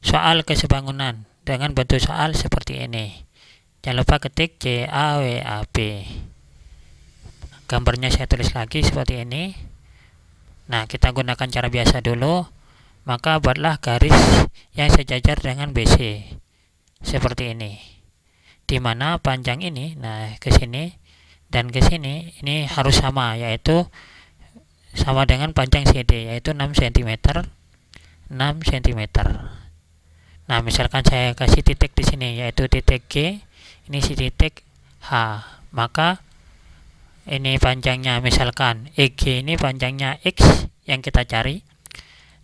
soal kesebangunan dengan bentuk soal seperti ini. Jangan lupa ketik CAWAB. Gambarnya saya tulis lagi seperti ini. Nah, kita gunakan cara biasa dulu. Maka buatlah garis yang sejajar dengan BC seperti ini. Di mana panjang ini, nah ke sini dan ke sini ini harus sama yaitu sama dengan panjang CD yaitu 6 cm 6 cm Nah, misalkan saya kasih titik di sini, yaitu titik G, ini si titik H. Maka ini panjangnya, misalkan EG ini panjangnya X yang kita cari.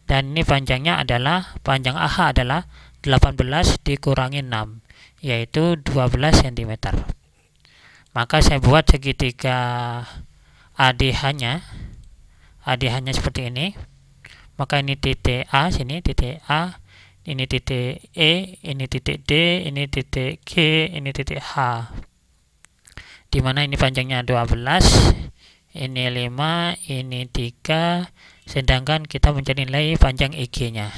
Dan ini panjangnya adalah, panjang AH adalah 18 dikurangi 6, yaitu 12 cm. Maka saya buat segitiga ADH-nya, ADH-nya seperti ini. Maka ini titik A, sini titik A, ini titik E, ini titik D, ini titik G, ini titik H. Di mana ini panjangnya 12, ini 5, ini 3, sedangkan kita mencari nilai panjang EG-nya.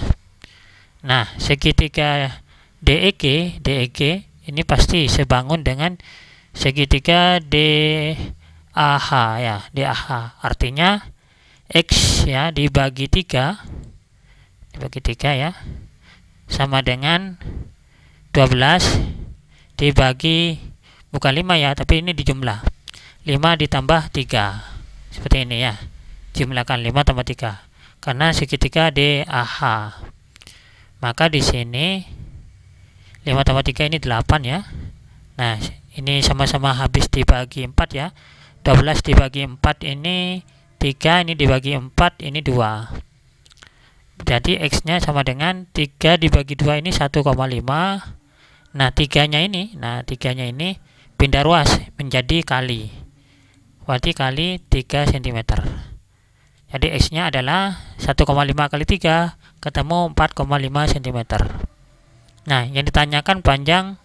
Nah, segitiga DEG, DEG ini pasti sebangun dengan segitiga DAH ya, DAH. Artinya X ya dibagi 3 dibagi 3 ya sama dengan 12 dibagi bukan 5 ya tapi ini dijumlah 5 ditambah 3 seperti ini ya jumlahkan 5 tambah 3 karena segitiga AH maka di sini 5 tambah 3 ini 8 ya nah ini sama-sama habis dibagi 4 ya 12 dibagi 4 ini 3 ini dibagi 4 ini 2 jadi X-nya sama dengan 3 dibagi 2 ini 1,5. Nah, 3-nya ini, nah 3-nya ini pindah ruas menjadi kali. Berarti kali 3 cm. Jadi X-nya adalah 1,5 kali 3 ketemu 4,5 cm. Nah, yang ditanyakan panjang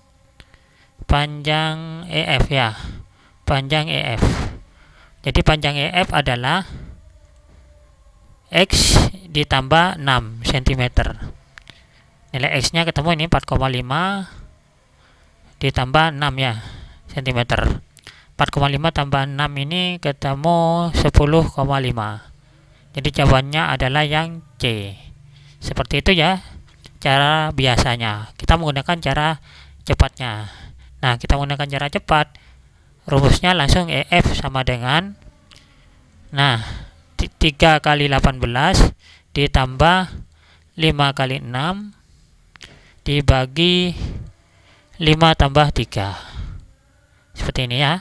panjang EF ya. Panjang EF. Jadi panjang EF adalah X ditambah 6 cm nilai X nya ketemu ini 4,5 ditambah 6 ya cm 4,5 tambah 6 ini ketemu 10,5 jadi jawabannya adalah yang C seperti itu ya cara biasanya kita menggunakan cara cepatnya nah kita menggunakan cara cepat rumusnya langsung EF sama dengan nah 3 kali 18 ditambah 5 kali 6 dibagi 5 tambah 3 seperti ini ya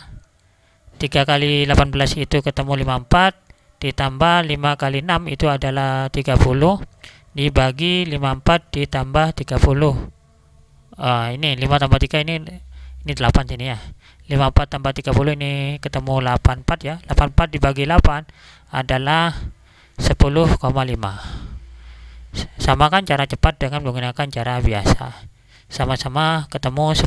3 kali 18 itu ketemu 54 ditambah 5 kali 6 itu adalah 30 dibagi 54 ditambah 30 uh, ah, ini 5 tambah 3 ini ini 8 sini ya 54 tambah 30 ini ketemu 84 ya 84 dibagi 8 adalah 10,5 kan cara cepat dengan menggunakan cara biasa sama-sama ketemu 10,5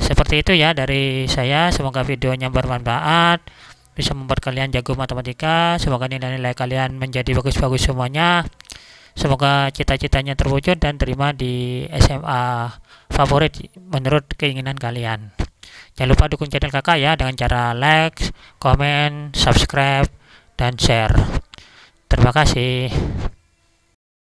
seperti itu ya dari saya semoga videonya bermanfaat bisa membuat kalian jago matematika semoga nilai-nilai kalian menjadi bagus-bagus semuanya semoga cita-citanya terwujud dan terima di SMA favorit menurut keinginan kalian jangan lupa dukung channel kakak ya dengan cara like, komen, subscribe dan share. Terima kasih.